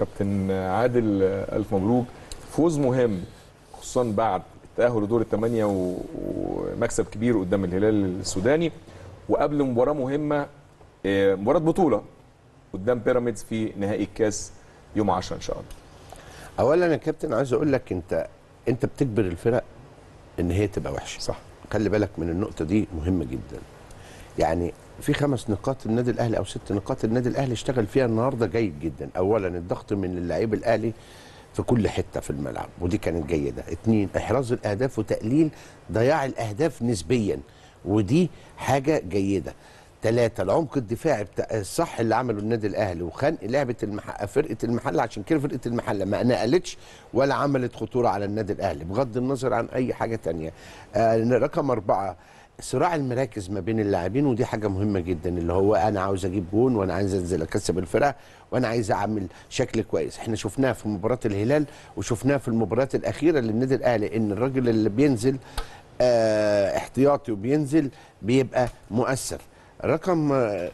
كابتن عادل آه، الف مبروك فوز مهم خصوصا بعد التاهل لدور الثمانيه ومكسب كبير قدام الهلال السوداني وقبل مباراه مهمه آه، مباراه بطوله قدام بيراميدز في نهائي الكاس يوم 10 ان شاء الله اولا يا كابتن عايز اقول لك انت انت بتجبر الفرق ان هي تبقى وحشه صح خلي بالك من النقطه دي مهمه جدا يعني في خمس نقاط النادي الاهلي او ست نقاط النادي الاهلي اشتغل فيها النهارده جيد جدا اولا الضغط من اللعيب الاهلي في كل حته في الملعب ودي كانت جيده اثنين احراز الاهداف وتقليل ضياع الاهداف نسبيا ودي حاجه جيده ثلاثة العمق الدفاعي بتاع الصح اللي عمله النادي الاهلي وخنق لعبه المح... فرقه المحله عشان كده فرقه المحله ما نقلتش ولا عملت خطوره على النادي الاهلي بغض النظر عن اي حاجه ثانيه آه رقم اربعه صراع المراكز ما بين اللاعبين ودي حاجه مهمه جدا اللي هو انا عاوز اجيب جون وانا عايز انزل اكسب الفرقه وانا عايز اعمل شكل كويس احنا شفناها في مباراه الهلال وشفناها في المباراه الاخيره للنادي الاهلي ان الراجل اللي بينزل اه احتياطي وبينزل بيبقى مؤثر رقم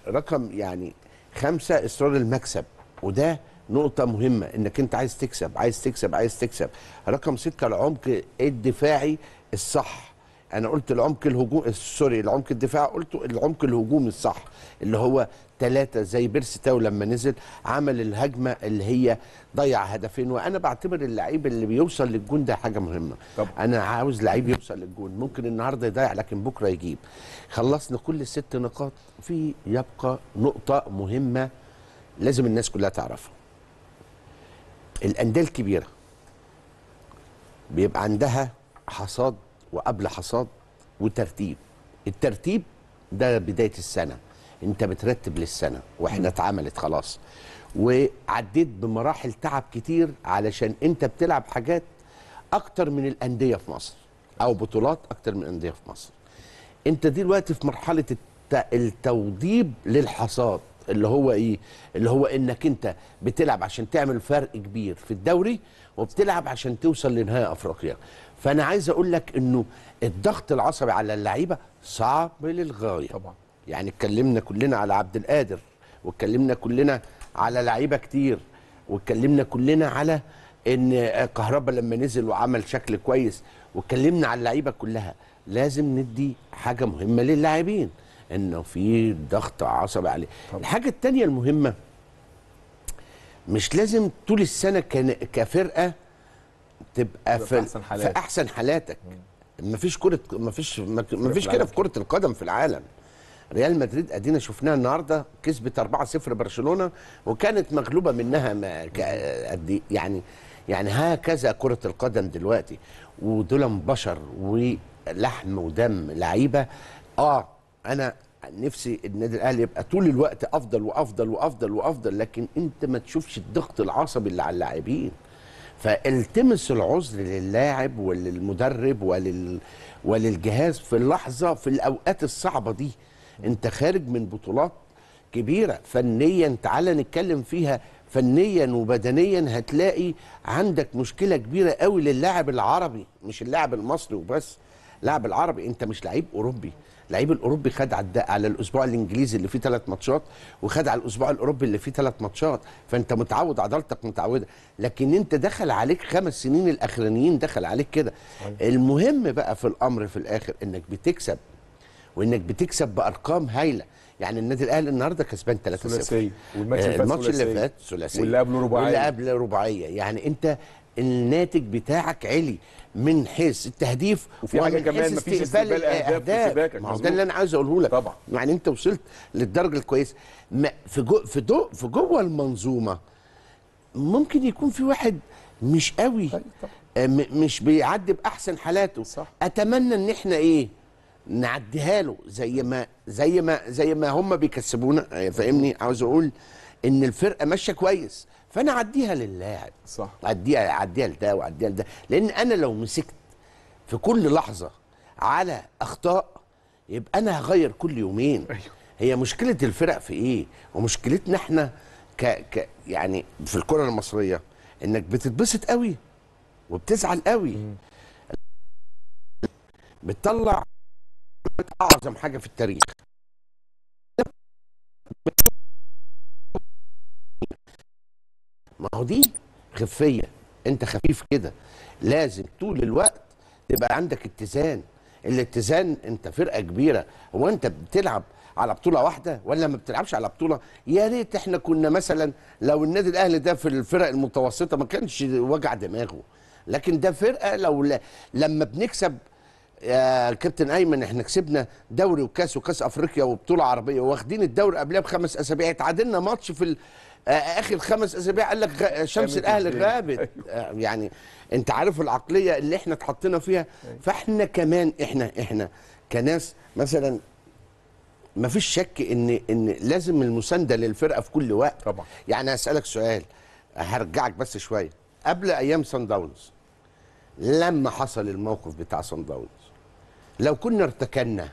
رقم يعني خمسة اصرار المكسب وده نقطة مهمة انك انت عايز تكسب عايز تكسب عايز تكسب رقم ستة العمق الدفاعي الصح انا قلت العمق الهجوم آه، سوري العمق الدفاع قلته العمق الهجومي الصح اللي هو ثلاثة زي بيرس تاو لما نزل عمل الهجمة اللي هي ضيع هدفين وأنا بعتبر اللعيب اللي بيوصل للجون ده حاجة مهمة طب. أنا عاوز لعيب يوصل للجون ممكن النهاردة يضيع لكن بكرة يجيب خلصنا كل الست نقاط في يبقى نقطة مهمة لازم الناس كلها تعرفها الأندية الكبيرة بيبقى عندها حصاد وقبل حصاد وترتيب الترتيب ده بدايه السنه انت بترتب للسنه واحنا اتعملت خلاص وعديت بمراحل تعب كتير علشان انت بتلعب حاجات اكتر من الانديه في مصر او بطولات اكتر من الانديه في مصر انت دلوقتي في مرحله التوضيب للحصاد اللي هو ايه اللي هو انك انت بتلعب عشان تعمل فرق كبير في الدوري وبتلعب عشان توصل لنهائي افريقيا فانا عايز اقول لك انه الضغط العصبي على اللعيبه صعب للغايه طبعا يعني اتكلمنا كلنا على عبد القادر واتكلمنا كلنا على لعيبه كتير واتكلمنا كلنا على ان كهربا لما نزل وعمل شكل كويس واتكلمنا على اللعيبه كلها لازم ندي حاجه مهمه للاعبين انه في ضغط عصبي عليه طبعا. الحاجه الثانيه المهمه مش لازم طول السنه كفرقه تبقى في, أحسن حالاتك في احسن حالاتك مفيش كره مفيش مفيش كده في كره القدم في العالم ريال مدريد ادينا شفناها النهارده كسبت 4-0 برشلونه وكانت مغلوبه منها ما قد يعني يعني هكذا كره القدم دلوقتي ودول بشر ولحم ودم لعيبه اه انا نفسي النادي الاهلي يبقى طول الوقت افضل وافضل وافضل وافضل لكن انت ما تشوفش الضغط العصبي اللي على اللاعبين فالتمس العذر للاعب وللمدرب ولل وللجهاز في اللحظه في الاوقات الصعبه دي انت خارج من بطولات كبيره فنيا تعالى نتكلم فيها فنيا وبدنيا هتلاقي عندك مشكله كبيره قوي للاعب العربي مش اللاعب المصري وبس لاعب العربي انت مش لعيب اوروبي لعيب الاوروبي خد على على الاسبوع الانجليزي اللي فيه ثلاث ماتشات وخد على الاسبوع الاوروبي اللي فيه ثلاث ماتشات فانت متعود عضلتك متعوده لكن انت دخل عليك خمس سنين الاخرانيين دخل عليك كده أيوة. المهم بقى في الامر في الاخر انك بتكسب وانك بتكسب بارقام هايله يعني النادي الاهلي النهارده كسبان 3 0 والماتش اللي فات آه، ثلاثيه واللي قبله رباعيه واللي قبل رباعيه يعني انت الناتج بتاعك علي من حيث التهديف وفي حاجه كمان مفيش استقبال اهداف ما هو ده اللي انا عايز اقوله لك طبعا يعني انت وصلت للدرجه الكويسه في جو في دو في جوه المنظومه ممكن يكون في واحد مش قوي طيب، آه، مش بيعدي باحسن حالاته صح. اتمنى ان احنا ايه نعديها له زي ما زي ما زي ما هم بيكسبونا آه، فاهمني عاوز اقول ان الفرقه ماشيه كويس فانا اعديها للاعب صح اعديها اعديها لده واعديها لده لان انا لو مسكت في كل لحظه على اخطاء يبقى انا هغير كل يومين أيوه. هي مشكله الفرق في ايه ومشكلتنا احنا ك... ك يعني في الكره المصريه انك بتتبسط قوي وبتزعل قوي بتطلع اعظم حاجه في التاريخ ما هو دي خفيه انت خفيف كده لازم طول الوقت تبقى عندك اتزان الاتزان انت فرقه كبيره هو انت بتلعب على بطوله واحده ولا ما بتلعبش على بطوله يا ريت احنا كنا مثلا لو النادي الاهلي ده في الفرق المتوسطه ما كانش وجع دماغه لكن ده فرقه لو ل... لما بنكسب يا كابتن ايمن احنا كسبنا دوري وكاس وكاس افريقيا وبطوله عربيه واخدين الدوري قبلها بخمس اسابيع اتعادلنا ماتش في ال... آه، اخر خمس اسابيع قال لك آه، شمس الاهلي غابت أيوه. آه، يعني انت عارف العقليه اللي احنا اتحطينا فيها أيوه. فاحنا كمان احنا احنا كناس مثلا ما فيش شك ان ان لازم المسانده للفرقه في كل وقت طبعا يعني اسالك سؤال هرجعك بس شويه قبل ايام سان داونز لما حصل الموقف بتاع سان داونز لو كنا ارتكنا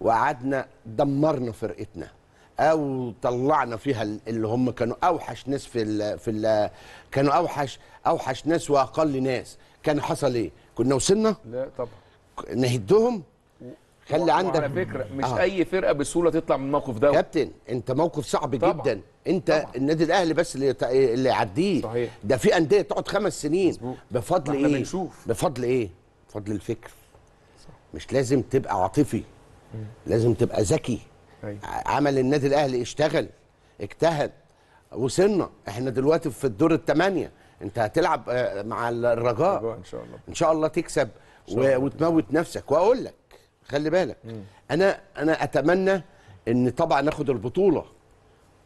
وقعدنا دمرنا فرقتنا او طلعنا فيها اللي هم كانوا اوحش ناس في الـ في الـ كانوا اوحش اوحش ناس واقل ناس كان حصل ايه كنا وصلنا لا طبعا نهدهم خلي عندك على فكره مش آه. اي فرقه بسهوله تطلع من الموقف ده كابتن انت موقف صعب طبعا. جدا انت طبعا. النادي الاهلي بس اللي اللي يعديه صحيح ده في انديه تقعد خمس سنين مزبوط. بفضل ايه بنشوف. بفضل ايه بفضل الفكر صح. مش لازم تبقى عاطفي لازم تبقى ذكي أي. عمل النادي الاهلي اشتغل اجتهد وصلنا احنا دلوقتي في الدور الثمانيه انت هتلعب آه، مع الرجاء الرجاء ان شاء الله ان شاء الله تكسب شاء الله. وتموت نفسك واقول لك خلي بالك مم. انا انا اتمنى ان طبعا ناخد البطوله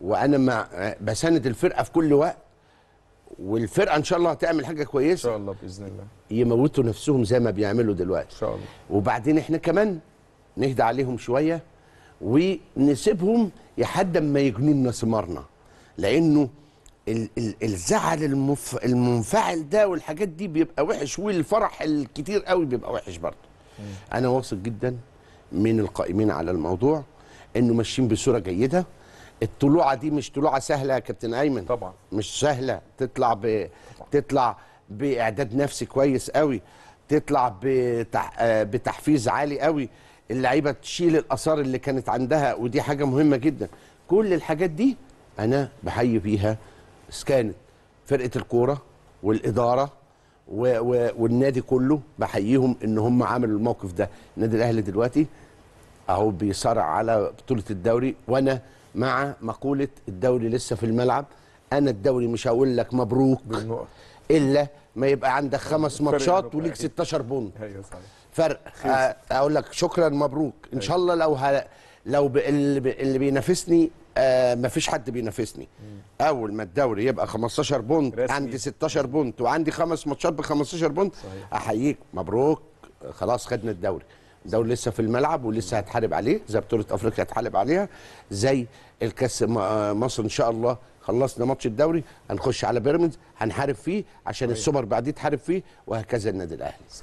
وانا مع آه، بساند الفرقه في كل وقت والفرقه ان شاء الله هتعمل حاجه كويسه ان شاء الله باذن الله يموتوا نفسهم زي ما بيعملوا دلوقتي ان شاء الله وبعدين احنا كمان نهدى عليهم شويه ونسيبهم لحد ما يجننا ثمارنا لانه الزعل المف... المنفعل ده والحاجات دي بيبقى وحش والفرح الكتير قوي بيبقى وحش برضه انا واثق جدا من القائمين على الموضوع انه ماشيين بصوره جيده الطلوعه دي مش طلوعه سهله يا كابتن ايمن طبعا مش سهله تطلع ب... طبعا. تطلع باعداد نفسي كويس قوي تطلع بتح... بتحفيز عالي قوي اللعيبه تشيل الاثار اللي كانت عندها ودي حاجه مهمه جدا كل الحاجات دي انا بحيي بيها كانت فرقه الكوره والاداره و و والنادي كله بحييهم ان هم عملوا الموقف ده النادي الاهلي دلوقتي اهو بيصارع على بطوله الدوري وانا مع مقوله الدوري لسه في الملعب انا الدوري مش هقول لك مبروك بالنقط. الا ما يبقى عندك آه، خمس ماتشات وليك 16 بونت أيوة، فرق آه، اقول لك شكرا مبروك ان شاء أيوة. الله لو لو اللي, ب... اللي بينافسني آه ما فيش حد بينافسني اول ما الدوري يبقى 15 بونت رسمي. عندي 16 بونت وعندي خمس ماتشات ب 15 بونت صحيح. احييك مبروك خلاص خدنا الدوري الدوري لسه في الملعب ولسه هتحارب عليه زي بطوله افريقيا هتحارب عليها زي الكاس آه، مصر ان شاء الله خلصنا ماتش الدوري هنخش على بيراميدز هنحارب فيه عشان السوبر بعديه يتحارب فيه وهكذا النادي الاهلي